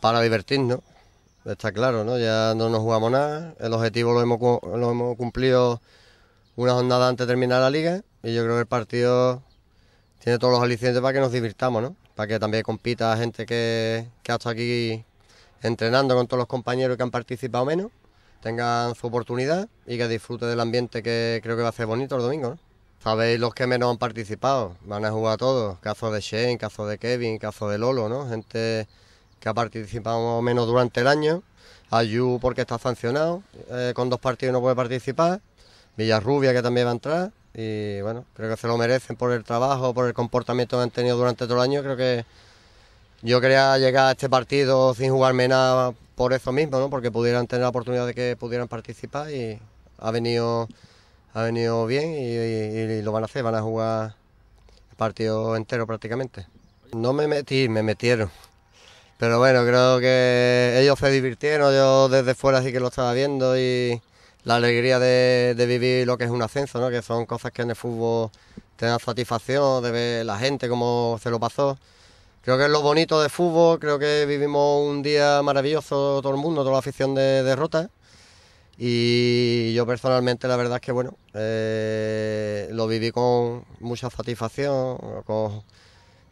Para divertirnos, está claro, ¿no? Ya no nos jugamos nada, el objetivo lo hemos, lo hemos cumplido una jornada antes de terminar la liga y yo creo que el partido tiene todos los alicientes para que nos divirtamos, ¿no? Para que también compita gente que, que ha estado aquí entrenando con todos los compañeros que han participado menos, tengan su oportunidad y que disfrute del ambiente que creo que va a ser bonito el domingo, ¿no? Sabéis los que menos han participado, van a jugar todos, caso de Shane, caso de Kevin, caso de Lolo, ¿no? Gente que ha participado menos durante el año, Ayu porque está sancionado, eh, con dos partidos no puede participar, Villarrubia que también va a entrar, y bueno, creo que se lo merecen por el trabajo, por el comportamiento que han tenido durante todo el año, creo que yo quería llegar a este partido sin jugarme nada por eso mismo, ¿no? Porque pudieran tener la oportunidad de que pudieran participar y ha venido ha venido bien y, lo van a hacer, van a jugar el partido entero prácticamente. No me metí, me metieron. Pero bueno, creo que ellos se divirtieron, yo desde fuera sí que lo estaba viendo y la alegría de, vivir lo que es un ascenso, que son cosas que en el fútbol te dan satisfacción, de ver la gente cómo se lo pasó. Creo que es lo bonito de fútbol, creo que vivimos un día maravilloso todo el mundo, toda la afición de derrota y yo personalmente la verdad es que bueno, eh, lo viví con mucha satisfacción, con,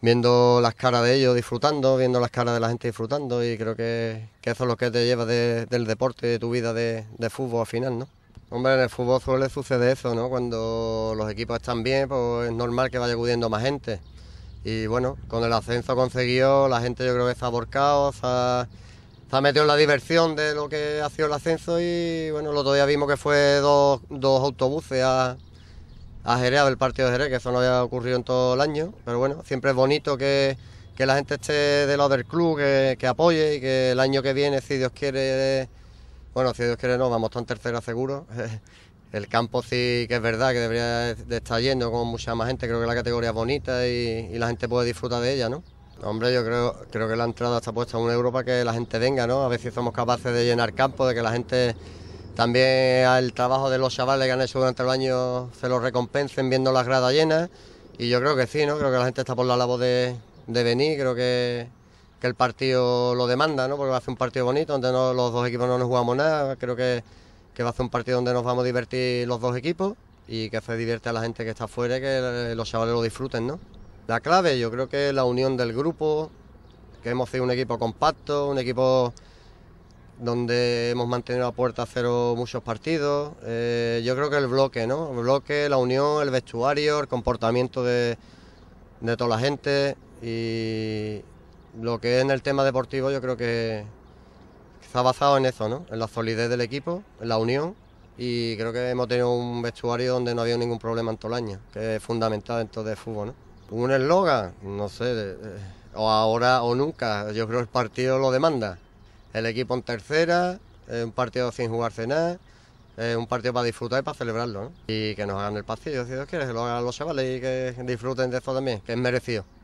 viendo las caras de ellos disfrutando, viendo las caras de la gente disfrutando y creo que, eso es lo que te lleva del deporte, de tu vida de, fútbol al final, ¿no? Hombre, en el fútbol suele suceder eso, ¿no? Cuando los equipos están bien, pues es normal que vaya acudiendo más gente. Y bueno, con el ascenso conseguido, la gente yo creo que se ha aborcado, ha metido en la diversión de lo que ha sido el ascenso y bueno, el otro día vimos que fue dos, autobuses a, a Jerez, el partido de Jerez, que eso no había ocurrido en todo el año, pero bueno, siempre es bonito que, la gente esté del lado del club, que, apoye y que el año que viene, si Dios quiere, bueno, si Dios quiere no, vamos tan tercera seguro. El campo sí que es verdad que debería de estar yendo con mucha más gente, creo que la categoría es bonita y la gente puede disfrutar de ella, ¿no? Hombre, yo creo, creo que la entrada está puesta a un euro para que la gente venga, ¿no? A ver si somos capaces de llenar campo, de que la gente también al trabajo de los chavales que han hecho durante el año se los recompensen viendo las gradas llenas. Y yo creo que sí, ¿no? Creo que la gente está por la labor de, venir, creo que, el partido lo demanda, ¿no? Porque va a ser un partido bonito, donde los dos equipos no nos jugamos nada, creo que, que va a ser un partido donde nos vamos a divertir los dos equipos y que se divierte a la gente que está afuera y que los chavales lo disfruten, ¿no? La clave yo creo que es la unión del grupo, que hemos sido un equipo compacto, un equipo donde hemos mantenido a puerta cero muchos partidos. Eh, yo creo que el bloque, ¿no? El bloque, la unión, el vestuario, el comportamiento de, toda la gente y lo que es en el tema deportivo yo creo que está basado en eso, ¿no? En la solidez del equipo, en la unión y creo que hemos tenido un vestuario donde no había ningún problema en todo el año, que es fundamental en todo el fútbol, ¿no? un eslogan, no sé, o ahora o nunca. Yo creo que el partido lo demanda. El equipo en tercera, eh, un partido sin jugarse nada, eh, un partido para disfrutar y para celebrarlo. ¿no? Y que nos hagan el pasillo. si Dios quiere, que lo hagan los chavales y que disfruten de esto también, que es merecido.